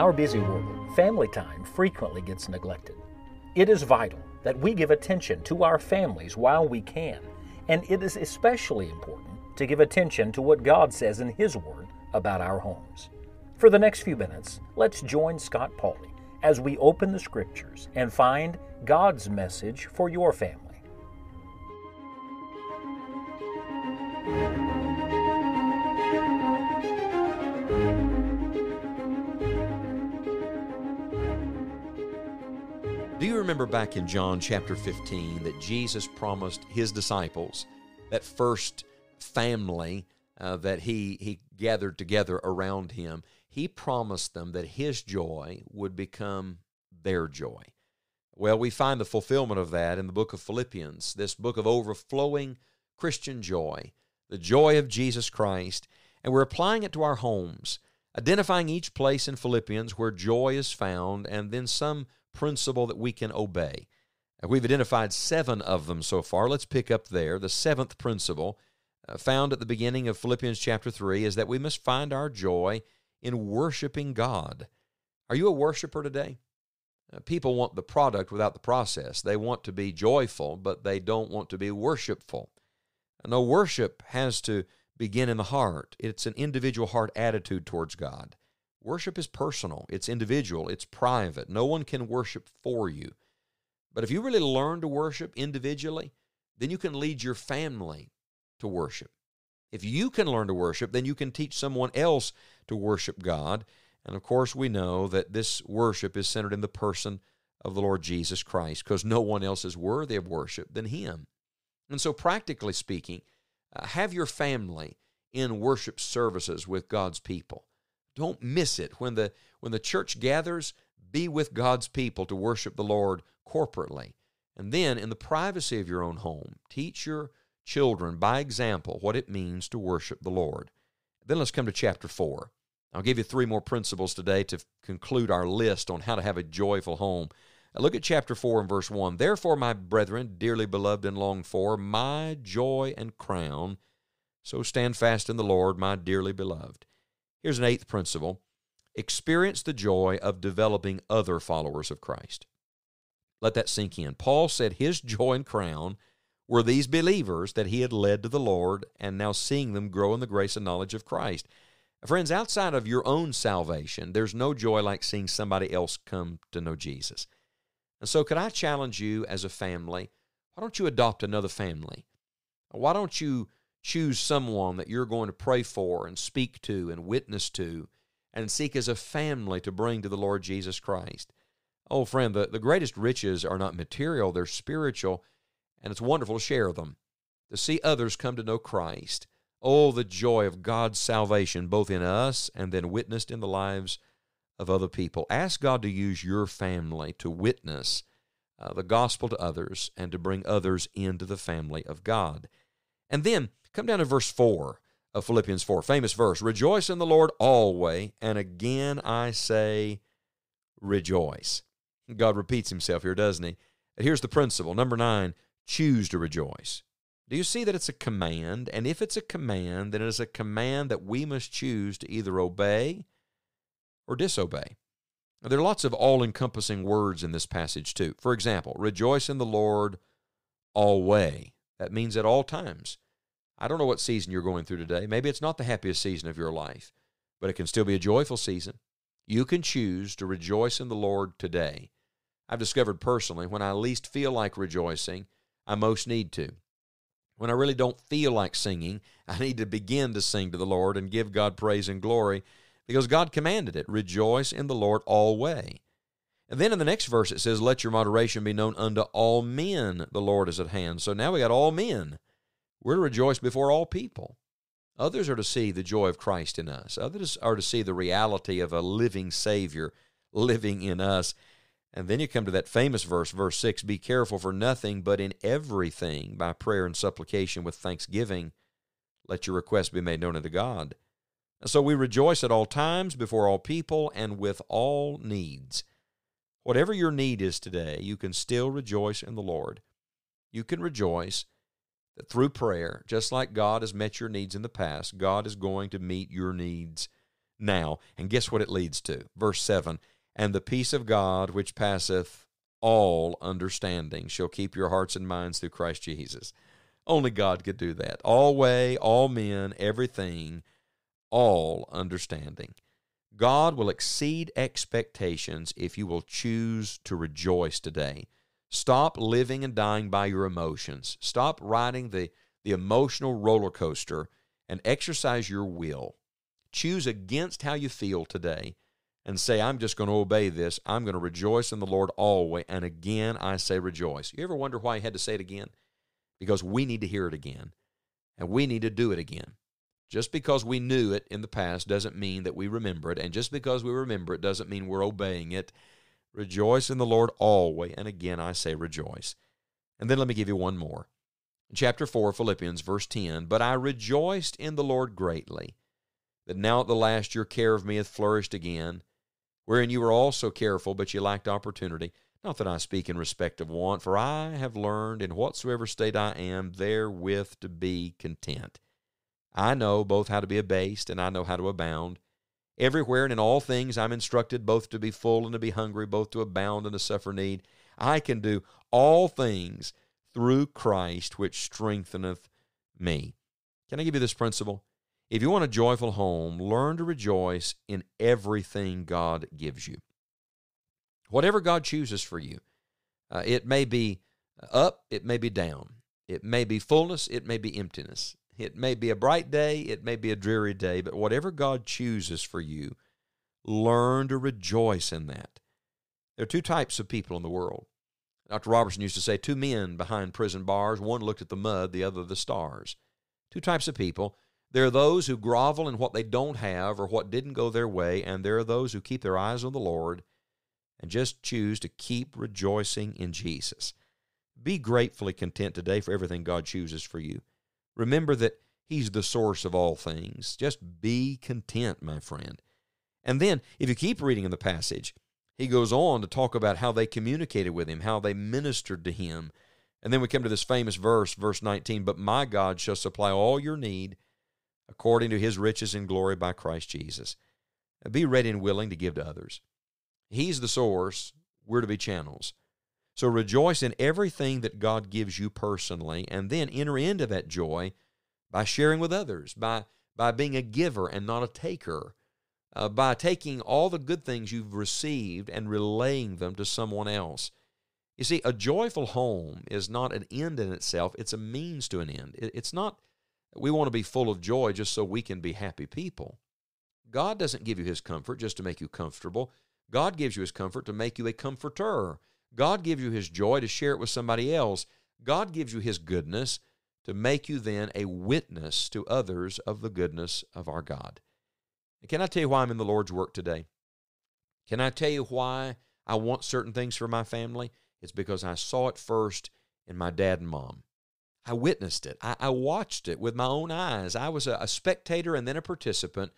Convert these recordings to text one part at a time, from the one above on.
our busy world, family time frequently gets neglected. It is vital that we give attention to our families while we can, and it is especially important to give attention to what God says in His Word about our homes. For the next few minutes, let's join Scott Pauley as we open the Scriptures and find God's message for your family. Do you remember back in John chapter 15 that Jesus promised his disciples, that first family uh, that he, he gathered together around him, he promised them that his joy would become their joy. Well, we find the fulfillment of that in the book of Philippians, this book of overflowing Christian joy, the joy of Jesus Christ, and we're applying it to our homes, identifying each place in Philippians where joy is found, and then some principle that we can obey. Uh, we've identified seven of them so far. Let's pick up there. The seventh principle uh, found at the beginning of Philippians chapter 3 is that we must find our joy in worshiping God. Are you a worshiper today? Uh, people want the product without the process. They want to be joyful, but they don't want to be worshipful. No, worship has to begin in the heart. It's an individual heart attitude towards God. Worship is personal, it's individual, it's private. No one can worship for you. But if you really learn to worship individually, then you can lead your family to worship. If you can learn to worship, then you can teach someone else to worship God. And of course, we know that this worship is centered in the person of the Lord Jesus Christ because no one else is worthy of worship than Him. And so, practically speaking, uh, have your family in worship services with God's people don't miss it when the when the church gathers be with God's people to worship the Lord corporately and then in the privacy of your own home teach your children by example what it means to worship the Lord then let's come to chapter 4 I'll give you three more principles today to conclude our list on how to have a joyful home Look at chapter 4 and verse 1. Therefore, my brethren, dearly beloved and longed for, my joy and crown, so stand fast in the Lord, my dearly beloved. Here's an eighth principle experience the joy of developing other followers of Christ. Let that sink in. Paul said his joy and crown were these believers that he had led to the Lord and now seeing them grow in the grace and knowledge of Christ. Friends, outside of your own salvation, there's no joy like seeing somebody else come to know Jesus. And so, could I challenge you as a family? Why don't you adopt another family? Why don't you choose someone that you're going to pray for and speak to and witness to and seek as a family to bring to the Lord Jesus Christ. Oh, friend, the, the greatest riches are not material, they're spiritual, and it's wonderful to share them, to see others come to know Christ. Oh, the joy of God's salvation, both in us and then witnessed in the lives of other people. Ask God to use your family to witness uh, the gospel to others and to bring others into the family of God. And then Come down to verse 4 of Philippians 4, famous verse Rejoice in the Lord always, and again I say, rejoice. God repeats himself here, doesn't he? And here's the principle. Number nine, choose to rejoice. Do you see that it's a command? And if it's a command, then it is a command that we must choose to either obey or disobey. Now, there are lots of all encompassing words in this passage, too. For example, rejoice in the Lord always. That means at all times. I don't know what season you're going through today. Maybe it's not the happiest season of your life, but it can still be a joyful season. You can choose to rejoice in the Lord today. I've discovered personally when I least feel like rejoicing, I most need to. When I really don't feel like singing, I need to begin to sing to the Lord and give God praise and glory because God commanded it. Rejoice in the Lord always. And then in the next verse it says, Let your moderation be known unto all men, the Lord is at hand. So now we got all men. We're to rejoice before all people. Others are to see the joy of Christ in us. Others are to see the reality of a living Savior living in us. And then you come to that famous verse, verse 6 Be careful for nothing, but in everything, by prayer and supplication with thanksgiving, let your requests be made known unto God. And so we rejoice at all times, before all people, and with all needs. Whatever your need is today, you can still rejoice in the Lord. You can rejoice that through prayer, just like God has met your needs in the past, God is going to meet your needs now. And guess what it leads to? Verse 7 And the peace of God, which passeth all understanding, shall keep your hearts and minds through Christ Jesus. Only God could do that. All way, all men, everything, all understanding. God will exceed expectations if you will choose to rejoice today. Stop living and dying by your emotions. Stop riding the, the emotional roller coaster and exercise your will. Choose against how you feel today and say, I'm just going to obey this. I'm going to rejoice in the Lord always. And again, I say rejoice. You ever wonder why he had to say it again? Because we need to hear it again and we need to do it again. Just because we knew it in the past doesn't mean that we remember it. And just because we remember it doesn't mean we're obeying it. Rejoice in the Lord always. And again, I say rejoice. And then let me give you one more. In chapter 4, Philippians, verse 10 But I rejoiced in the Lord greatly, that now at the last your care of me hath flourished again, wherein you were also careful, but ye lacked opportunity. Not that I speak in respect of want, for I have learned in whatsoever state I am therewith to be content. I know both how to be abased and I know how to abound. Everywhere and in all things I'm instructed both to be full and to be hungry, both to abound and to suffer need. I can do all things through Christ which strengtheneth me. Can I give you this principle? If you want a joyful home, learn to rejoice in everything God gives you. Whatever God chooses for you, uh, it may be up, it may be down, it may be fullness, it may be emptiness, it may be a bright day, it may be a dreary day, but whatever God chooses for you, learn to rejoice in that. There are two types of people in the world. Dr. Robertson used to say two men behind prison bars, one looked at the mud, the other the stars. Two types of people. There are those who grovel in what they don't have or what didn't go their way, and there are those who keep their eyes on the Lord and just choose to keep rejoicing in Jesus. Be gratefully content today for everything God chooses for you. Remember that He's the source of all things. Just be content, my friend. And then, if you keep reading in the passage, he goes on to talk about how they communicated with him, how they ministered to him. And then we come to this famous verse, verse 19 But my God shall supply all your need according to his riches and glory by Christ Jesus. Be ready and willing to give to others. He's the source, we're to be channels. So rejoice in everything that God gives you personally, and then enter into that joy by sharing with others, by, by being a giver and not a taker, uh, by taking all the good things you've received and relaying them to someone else. You see, a joyful home is not an end in itself, it's a means to an end. It, it's not we want to be full of joy just so we can be happy people. God doesn't give you his comfort just to make you comfortable. God gives you his comfort to make you a comforter, God gives you His joy to share it with somebody else. God gives you His goodness to make you then a witness to others of the goodness of our God. And can I tell you why I'm in the Lord's work today? Can I tell you why I want certain things for my family? It's because I saw it first in my dad and mom. I witnessed it. I, I watched it with my own eyes. I was a, a spectator and then a participant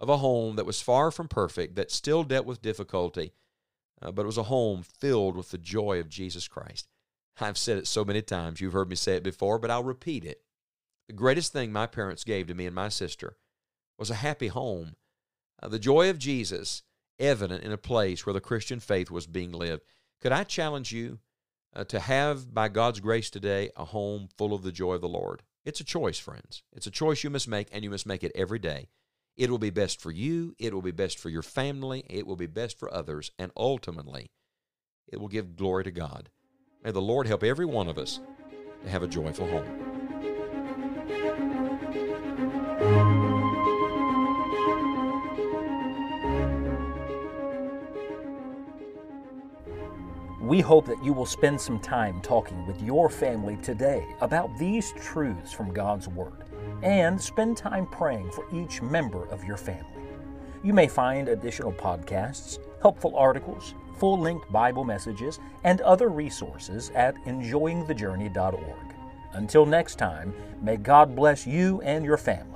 of a home that was far from perfect, that still dealt with difficulty, uh, but it was a home filled with the joy of Jesus Christ. I've said it so many times, you've heard me say it before, but I'll repeat it. The greatest thing my parents gave to me and my sister was a happy home, uh, the joy of Jesus evident in a place where the Christian faith was being lived. Could I challenge you uh, to have, by God's grace today, a home full of the joy of the Lord? It's a choice, friends. It's a choice you must make, and you must make it every day. It will be best for you. It will be best for your family. It will be best for others. And ultimately, it will give glory to God. May the Lord help every one of us to have a joyful home. We hope that you will spend some time talking with your family today about these truths from God's Word and spend time praying for each member of your family. You may find additional podcasts, helpful articles, full length Bible messages, and other resources at enjoyingthejourney.org. Until next time, may God bless you and your family.